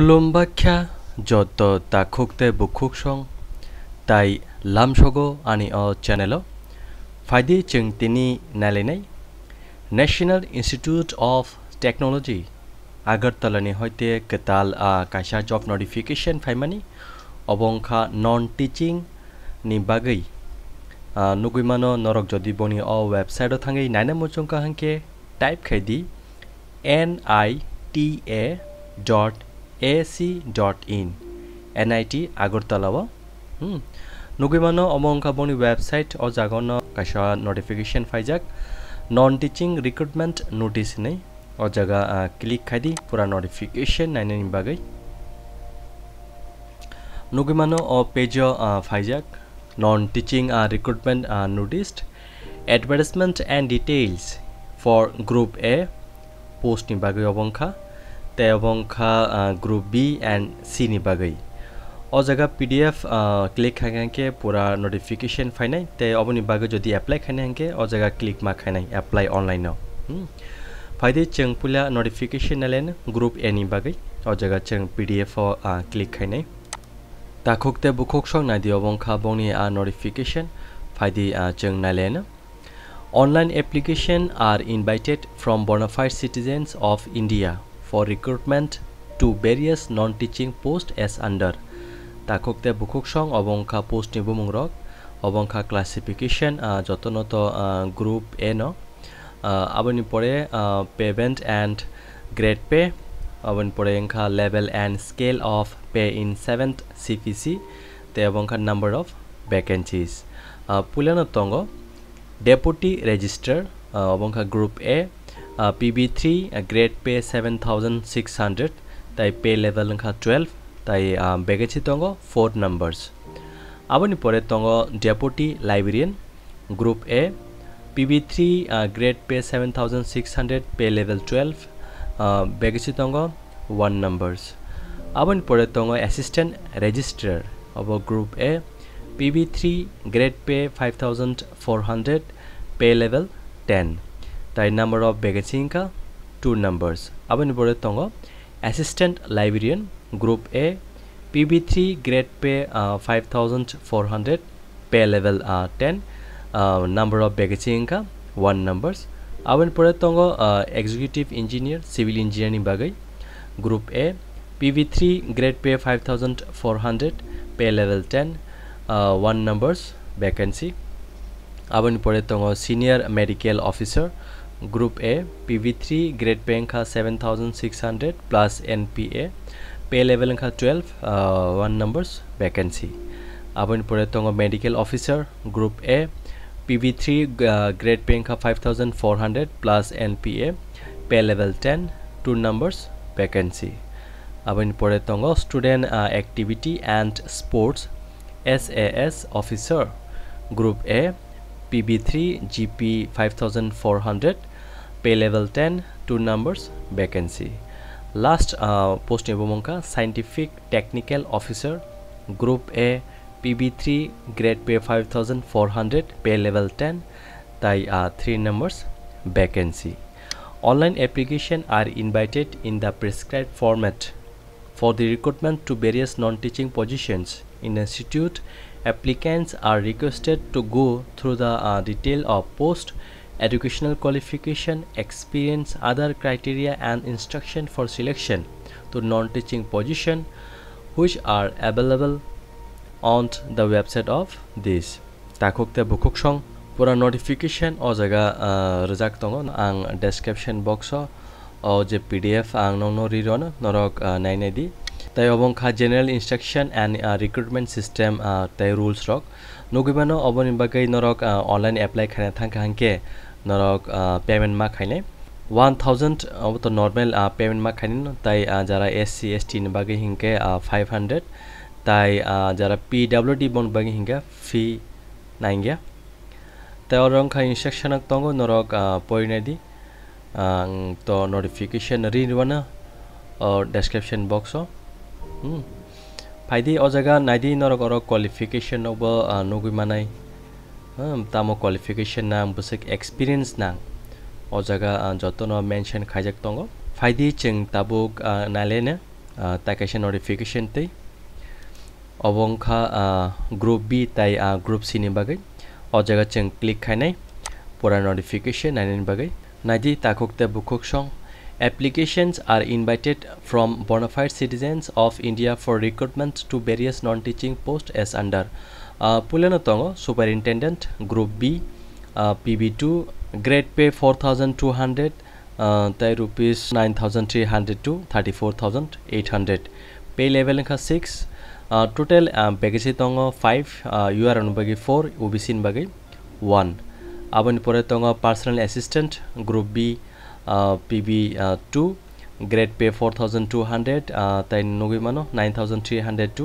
খুলুম্বাখ্যা যত তা খুকতে তাখুকতে সং তাই লামসগ আনি অ চ্যানেল ফাইদি চিং তিনি নালিনাই ন্যাশনাল ইনস্টিটিউট অফ টেকনোলজি আগরতলানি হইতে কেতাল আ কাইসা জব নোটিফিকেশন ফাইমানি অবংখা নন টিচিং নি বাগৈ নুগুইমানো নরক যদি বনি অ ওয়েবসাইট থাঙে নাইনে মুচুঙ্কা হাঙ্কে টাইপ খাইদি N I T A dot ac.in NIT Agartala wa hmm. nugimano among kaboni website o jagono kasha notification faijak non teaching recruitment notice nei o jaga click khadi pura notification nai nai bagai nugimano o page faijak non teaching recruitment notice advertisement and details for group A post ni bagai obongkha તેવંખા group B and C नि बागै अ जगह PDF click खाई हांके पूरा notification फाइनाय ते अबनि बागै जदि एप्लाई खाइनाय हांके अ जगह क्लिक मा खाइनाय एप्लाई ऑनलाइन न फायदे चंग पुला नोटिफिकेशन नलेन ग्रुप ए नि बागै अ जगह चंग पीडीएफ क्लिक खाइनाय তাখুকতে বুকুক সং নাই দিও বংখা বংনি আ নোটিফিকেশন ফাইদি চং নাইলেন online application are invited from bonafide citizens of India for recruitment to various non-teaching posts as under takok te bukuk song obongkha post ni bumung rok obongkha classification jotonoto group a no aboni pore uh, payment and grade pay aboni pore engkha level and scale of pay in 7th cpc te obongkha number of vacancies pulano tongo deputy register uh, obongkha group a PB3 grade pay seven thousand six hundred তাই pay level লেখা twelve তাই um, বেগেছি তঙ্গ four numbers আবনি পরে তঙ্গ deputy librarian group A PB3 grade pay seven thousand six hundred pay level twelve বেগেছি তঙ্গ ওয়ান নাম্বারস আবনি পরে তঙ্গ assistant registrar of group A PB3 grade pay 5400 pay level 10 the number of bagachinka two numbers aban bore assistant librarian group a pb3 grade pay uh, 5400 pay level uh, 10 uh, number of bagachinka one numbers aban bore tongo uh, executive engineer civil engineering bagai group a pb3 grade pay 5400 pay level 10 uh, one numbers vacancy আবার পরে তোমার senior medical officer Group A PV3 grade pay kha 7600 plus NPA pay level kha 12 uh, one numbers vacancy abon pore tongo medical officer group A PV3 uh, grade pay kha 5400 plus NPA pay level 10 two numbers vacancy abon pore tongo student uh, activity and sports SAS officer group A PB3 GP 5400 pay level 10 two numbers vacancy last uh, post Nebomonka scientific technical officer group A PB3 grade pay 5400 pay level 10 uh, three numbers vacancy online application are invited in the prescribed format for the recruitment to various non-teaching positions in institute applicants are requested to go through the uh, detail of post educational qualification, experience, other criteria and instruction for selection to non-teaching position which are available on the website of this. Takukte bukuk song pura notification o jaga rejak tongo ang description box o je PDF ang no no riron norok nai nai di তাই অবং খা general instruction and recruitment system তাই rules রক নগুবানো অবনিবাগাই নরক online apply খানে থাকা হাঙ্কে ধরক পেমেন্ট মার্ক খাইনে ওয়ান থাউজেন্ড তো নর্মেল পেমেন্ট মার্ক খাইনি তাই যারা এসসি এসটি বাকি হিংকে ফাইভ হান্ড্রেড তাই যারা পি ডাব্লিউ ডি বন বাকি হিংকে ফি নাইঙ্গিয়া তাই ওর রংখা ইনস্ট্রাকশন তঙ্গ নরক পরিণয় দি তো নোটিফিকেশন রিনওয়ানা ও ডেসক্রিপশন বক্স ফাইদি অ জায়গা নাইদি নরক অর কোয়ালিফিকেশন নব নগুই মানাই তামো কোয়ালিফিকেশন না tamo এক্সপিরিয়েন্স না ও জায়গা nang ojaga jotono mention khaijak tongo faidi cheng tabuk তাকে সে নোটিফিকেশন তৈ অবংখা গ্রুপ বি তাই গ্রুপ সি নি বাকে ও জায়গা চেং ক্লিক খাই নাই পুরা নোটিফিকেশন নাইন বাকে নাইজি তে বুকুক সং applications are invited from bonafide citizens of India for recruitment to various non teaching posts under পুলেনতঙ্গ superintendent group B PB two grade pay four thousand two hundred তাই rupees nine thousand three hundred to thirty four thousand eight hundred pay level লেখা six total প্যাকেজি তঙ্গ five UR অনুবাগি four OBC বাগি one আবনি পরে তঙ্গ personal assistant group B PB two grade pay four thousand two hundred তাই নগি মানো nine thousand three hundred to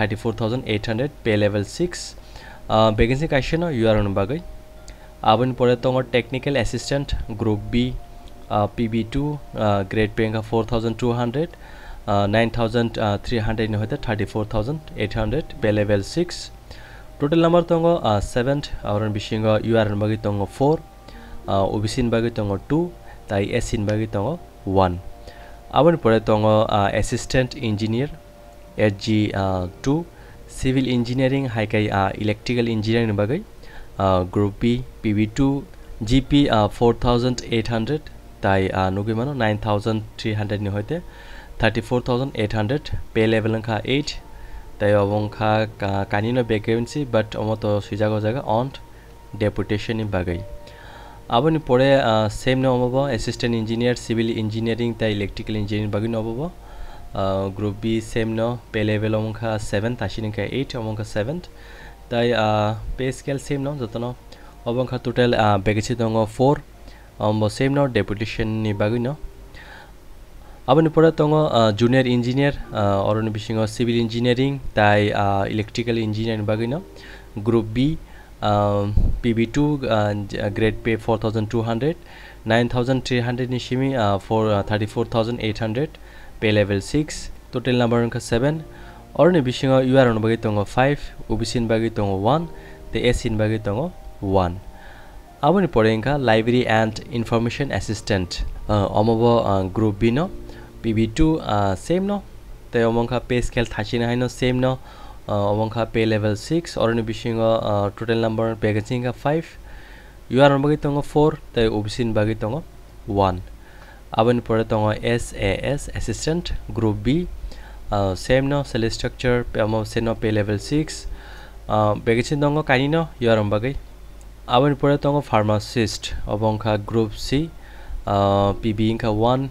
thirty four thousand eight hundred pay level six vacancy कैसे नुआरन बगे आबन पड़े तो technical assistant group B P B two grade pay four thousand two hundred nine thousand three hundred नहीं thirty four thousand eight hundred pay level six total number दंग seven और BC यूआरन बगे दंग फोर ओबीसी बगे दंग to तई AC बगे दंग वन आबन पड़े दंग assistant engineer HG two civil engineering હાઈ કંઈ ઇલેક્ટ્રિકલ એન્જિનિયરિંગ બગઈ group B PV two GP four thousand eight hundred তাই নুকি মানো নাইন থাউজেন্ড থ্রি হান্ড্রেড নি হইতে thirty four thousand eight hundred pay level খা এইট তাই অবংখা কানিনো ভ্যাকেন্সি বাট অমত সিজাগো জায়গা অন্ট ডেপুটেশন বাগাই আপনি পরে সেম নব অ্যাসিস্ট্যান্ট ইঞ্জিনিয়ার সিভিল ইঞ্জিনিয়ারিং তাই ইলেকট্রিক্যাল ইঞ্জিনিয়ারিং বাগি নব group B same no pay level omongka 7th ashininka 8 omongka 7th তাই পে স্কেল সেম ন যতন অবংখা টোটাল বেগেছি দঙ্গ ফোর সেম ন ডেপুটেশন নি বাগুই ন আপনি পড়া তঙ্গ জুনিয়র ইঞ্জিনিয়ার অরণ বিশিং সিভিল ইঞ্জিনিয়ারিং তাই ইলেকট্রিক্যাল ইঞ্জিনিয়ারিং বাগুই ন group B PB two grade pay four thousand two hundred nine thousand three hundred নিশিমি four thirty four thousand eight hundred pay level 6, total number is 7, or in the you are on the 5, Ubisin is 1, the S in the 1. আপুনি পড়ে ইংখা library and information assistant অমব group B ন PB two সেম ন তে অমংখা pay scale থাকি নাই ন সেম ন অমংখা পে লেভেল সিক্স অরণি বিশিং টোটেল নম্বর পেগেসিং ফাইভ ইউ আর বাকি তঙ্গ ফোর তে উবসিন বাকি তঙ্গ ওয়ান अब S A S assistant group B सेम न सेल स्ट्रक्चर अम से न पे लेवल सिक्स बेगेचिन दंग कानी न यार अम्बागे अब दंग फार्मासिस्ट अब अंखा ग्रुप सी पी बी इंखा वन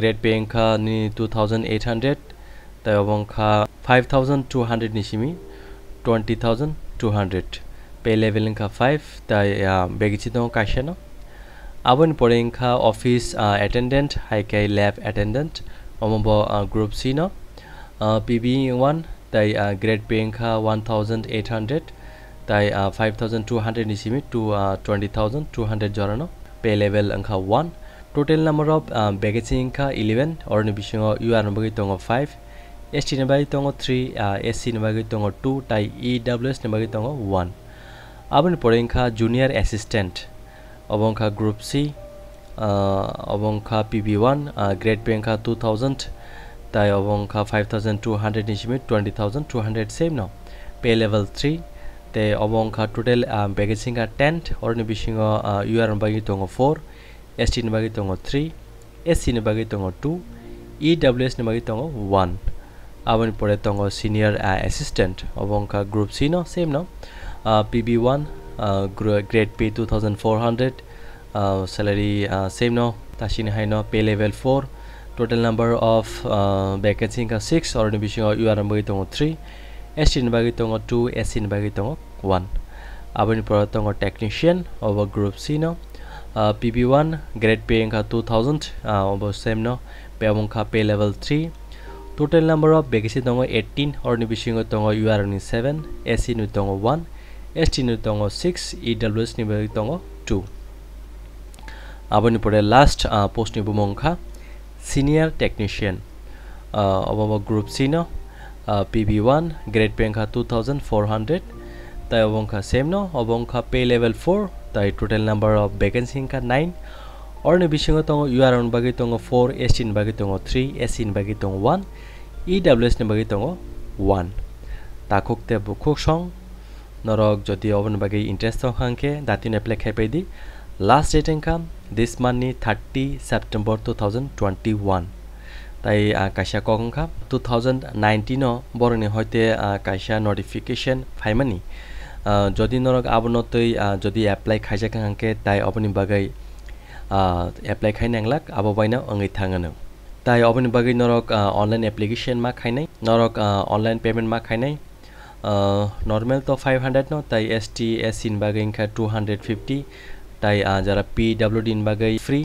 ग्रेड पे इंखा नि टू थाउजेंड एट हंड्रेड तय अब अंखा फाइव थाउजेंड टू हंड्रेड निशिमी twenty thousand two hundred pay level इंखा फाइव तय बेगेचिन दंग काशे ना আবন পৰিংখা অফিচ এটেণ্ডেণ্ট হাইকাই লেব এটেণ্ডেণ্ট অমব গ্ৰুপ চি ন পি বি ওৱান তাই গ্ৰেড পেংখা ওৱান থাউজেণ্ড এইট হাণ্ড্ৰেড তাই ফাইভ থাউজেণ্ড টু হাণ্ড্ৰেড নিচিমি two twenty thousand two hundred জৰা ন পে লেভেল অংখা ওৱান টোটেল নাম্বাৰ অফ বেগেচি ইংখা ইলেভেন অৰণি বিশ্ব ইউ আৰ নম্বৰ গীত দঙ ফাইভ এছ টি নেবাগী দঙ থ্ৰী এছ চি নেবাগী দঙ টু তাই ই ডাব্লিউ এছ নেবাগী দঙ ওৱান আপুনি পৰিংখা junior assistant Obonka Group C, uh, Obonka PB1, uh, Great Banka 2000, তাই অবংখা ফাইভ থাউজেন্ড টু হান্ড্রেড নিশিমিট টোয়েন্টি থাউজেন্ড টু হান্ড্রেড সেম নাও পে লেভেল থ্রি তে অবংখা টোটাল ব্যাগেসিংয়া টেন্ট অরনি বিশিং ইউআরন বাগি দङ ফোর এসটিনি বাগি দङ থ্রি এসসিনি বাগি দङ টু ইডাব্লিউএসনি বাগি দङ ওয়ান আবনি পরে দङ সিনিয়র অ্যাসিস্ট্যান্ট অবংখা গ্রুপ সি ন সেম নাও PB one grade pay two thousand four hundred salary চেম ন তাচিন হাই ন pay level four total number of vacancy ইংকা ছিক্স অৰণ্য বিশ্বৰ ইউ আৰ নম্বৰী টঙ থ্ৰী এছ চি নিবাগী টঙ টু এছ চি নিবাগী টঙ ওৱান আপুনি পৰা টঙৰ টেকনিচিয়ান অৱ গ্ৰুপ চি ন P B one grade pay ইংকা টু থাউজেণ্ড অৱ চেম ন পে অংখা pay level three total number of vacancy টঙ এইটিন অৰণ্য বিশ্বৰ টঙ ইউ আৰ নি ছেভেন এছ এসটি নির্বাচিত অঙ্গ সিক্স ইডাব্লিউএস নির্বাচিত অঙ্গ টু আপুনি লাষ্ট পোস্ট নিবুমংখা সিনিয়র টেকনিশিয়ান অবাবক গ্রুপ সিন পিবি ওয়ান গ্রেড পেংখা টু থাউজেন্ড ফোর হান্ড্রেড তাই অবংখা সেম ন অবংখা পে লেভেল ফোর তাই টোটাল নাম্বার অফ ভ্যাকেন্সি ইনকা নাইন অরনি বিশিং তঙ্গ ইউআর অন বাকি তঙ্গ ফোর এস ইন বাকি তঙ্গ থ্রি এস ইন বাকি তঙ্গ ওয়ান ই ডাব্লিউ এস নি বাকি তঙ্গ ওয়ান তাকুকতে বুকুক সং নৰক যদি অৱনবাগী ইণ্টাৰেষ্ট সংখ্যাংখে দাঁতি নেপ্লেক হেপেদি লাষ্ট ডেট এংখাম দিছ মান্থনি thirty September two thousand twenty one তাই কাইছা কক অংখা টু থাউজেণ্ড নাইণ্টিনৰ বৰণি সৈতে কাইছা নটিফিকেশ্যন ফাইমানি যদি নৰক আপোনতেই যদি এপ্লাই খাইছে কাংখে তাই আপুনি বাগাই এপ্লাই খাই নাংলাক আবাইনা অঙি থাঙানো তাই আপুনি বাগাই নৰক অনলাইন এপ্লিকেশ্যন মা খাই নাই নৰক অনলাইন পেমেণ্ট মা খাই নাই নর্মাল তো ফাইভ হান্ড্রেড ন তাই এস টি এস ইন বাগে ইনখা টু হান্ড্রেড ফিফটি তাই যারা পি ডাব্লিউ ডি ইন বাগে ফ্রি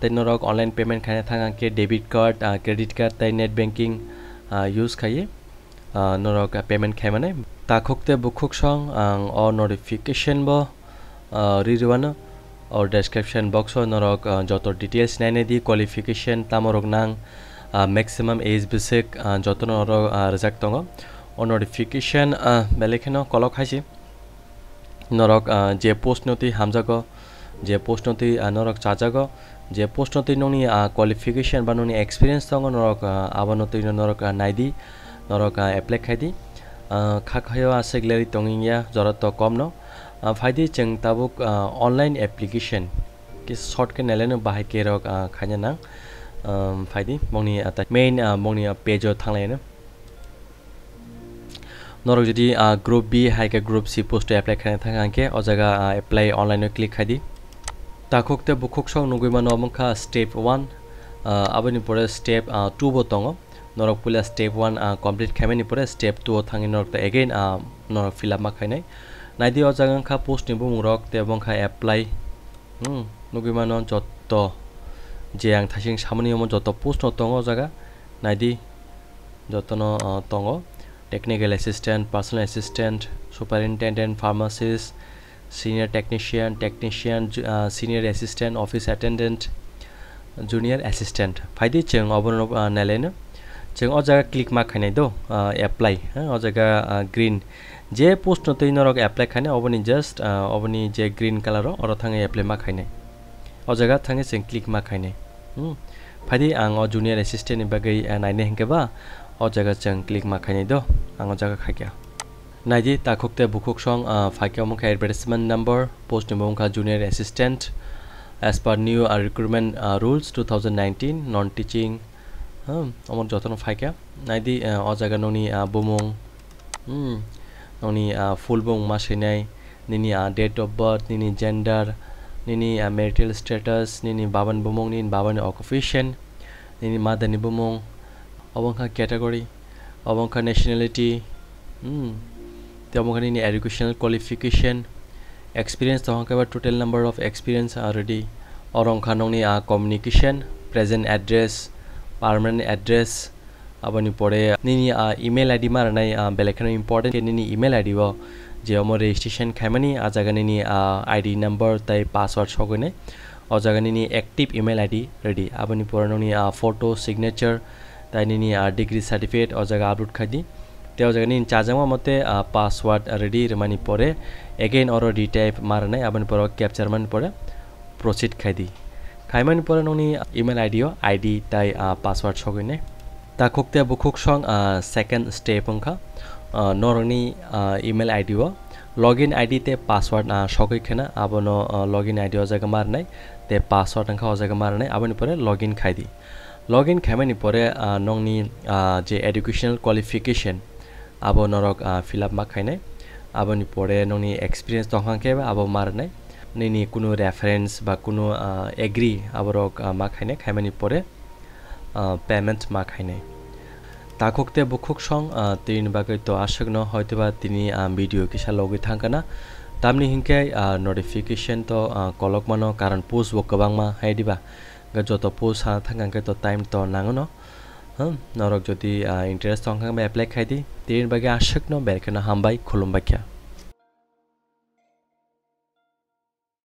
তাই নরক অনলাইন পেমেন্ট খাইনে থাকাকে ডেবিট কার্ড ক্রেডিট কার্ড তাই নেট ব্যাংকিং ইউজ খাইয়ে নরক পেমেন্ট খাই মানে তাকতে বুকুক সং অ নোটিফিকেশন ব রিরিওয়ানো और डिस्क्रिप्शन बॉक्स और नरक जो डिटेल्स नैने दी क्वालिफिकेशन तामरक नांग मैक्सिमम एज बिसेक जो नरक रिजल्ट दंग or notification belekeno kolok haisi norok je post noti hamjago je post noti norok chajago যে প্রশ্নটি ননি কোয়ালিফিকেশন বা ননি এক্সপিরিয়েন্স তঙ্গ নরক আবানতি নরক নাইদি নরক এপ্লাই খাইদি খাক হয়ে আছে গ্লেরি তঙ্গিয়া জরত কম ন ফাইদি চেং তাবুক অনলাইন এপ্লিকেশন কি শর্ট কে নেলেন বাহাই কে রক খাইনা নাং ফাইদি মংনি মেইন মংনি পেজও থাংলাইনো नरक जुदि ग्रुप बी हाइके ग्रुप सी पोस्ट एप्लाई खाने थांगे आंके और जगह एप्लाई ऑनलाइन क्लिक खाई दी ताखोकते बुखोक सौ नुगुमा नमखा स्टेप वन आबनि परे स्टेप टू बो तंग नरक पुला स्टेप वन कमप्लीट खामेनि परे स्टेप टू थांगे नरक एगेन नरक फिलआप मा खाइनाय নাইদি অজাগাংখা পোস্ট নিব মুরক তেবংখা এপ্লাই নুগিমান যত যে আং থাইসিং সামনে যত পোস্ট নতঙ্গ জায়গা নাইদি যতন তঙ্গ technical assistant, personal assistant, superintendent, pharmacist, senior technician, technician, uh, senior assistant, office attendant, junior assistant. फायदे चेंग अब नले ना चेंग और जगह क्लिक मार खाने दो अप्लाई हाँ और जगह ग्रीन जे पोस्ट नते इन रोग अप्लाई खाने अब नहीं जस्ट अब नहीं जे ग्रीन कलर हो और थंगे अप्लाई मार खाने और जगह थंगे चेंग क्लिक मार खाने फायदे आं और जूनियर असिस्टेंट बगे नाइने हिंगे बा ও 어 자가 짱 클릭 마카니도 안어 জায়গা 가게 নাইজি তাকুকতে বুকুক সং ফাইকে অমুখা এডভার্টাইজমেন্ট নাম্বার পোস্ট নিম মুখা junior assistant as per new R recruitment rules two thousand nineteen non teaching হ্যাঁ অমর যত্ন ফাইকা নাইদি অ জায়গা ননি বুমং ননি ফুল মাসে নাই নিনি ডেট অফ বার্থ নিনি জেন্ডার নিনি মেরিটেল স্ট্যাটাস নিনি বাবান বুমং নিনি বাবানি অকুপেশন নিনি Madani বুমং Abang category, abang nationality, hmm. the abang educational qualification, experience, the total number of experience already, or communication, present address, permanent address, আপুনি পৰে নিনি ইমেইল আই ডি মাৰ নাই বেলেগখন ইম্পৰ্টেণ্ট নিনি ইমেইল আই ডি যে মোৰ ৰেজিষ্ট্ৰেশ্যন খাইমানি আজাগা নিনি আই ডি নম্বৰ তাই পাছৱৰ্ড ছগৈনে অজাগা নিনি active email I D ready আপুনি পুৰণি ফটো চিগনেচাৰ তাই ताइनि नि डिग्री सर्टिफिकेट अ जगह अपलोड তো জায়গা জানি চাজামো মতে পাসওয়ার্ড রেডি মানে পরে এগেইন অর ডি টাইপ মারে নাই আপনি পরে ক্যাপচার মানে পরে প্রসিড খাই দিই খাই মানে পরে নুনি ইমেল আইডিও আইডি তাই পাসওয়ার্ড সগই নেই তা খুকতে বুকুক সং সেকেন্ড স্টেপ অংখা নরনি ইমেল আইডিও লগ ইন আইডিতে পাসওয়ার্ড সগই খেনা আবন লগ ইন আইডি জায়গা মার নাই তে পাসওয়ার্ড অংখা ও জায়গা মার নাই আপনি পরে লগ ইন খাই দিই লগ ইন খামেনি পরে নংনি যে এডুকেশনাল কোয়ালিফিকেশন আবো নরক ফিল আপ মা খাইনাই আবনি পরে নংনি এক্সপিরিয়েন্স তখনকে আবো মারনাই নিনি কোনো রেফারেন্স বা কোনো এগ্রি আবরক মা খাইনাই খাইমানি পরে পেমেন্ট মা খাইনাই তাকতে বুকুক সং তিন বাকে তো আশক ন হয়তো বা তিনি ভিডিও কিসা লগে থাকে না তামনি হিংকে নোটিফিকেশন তো কলক মানো কারণ পোস্ট বকবাংমা হাই দিবা jotopo sa thang ang to time to nang no norok jodi interest thang ang apply khai di tin bagi ashak no berkena hambai khulum bakya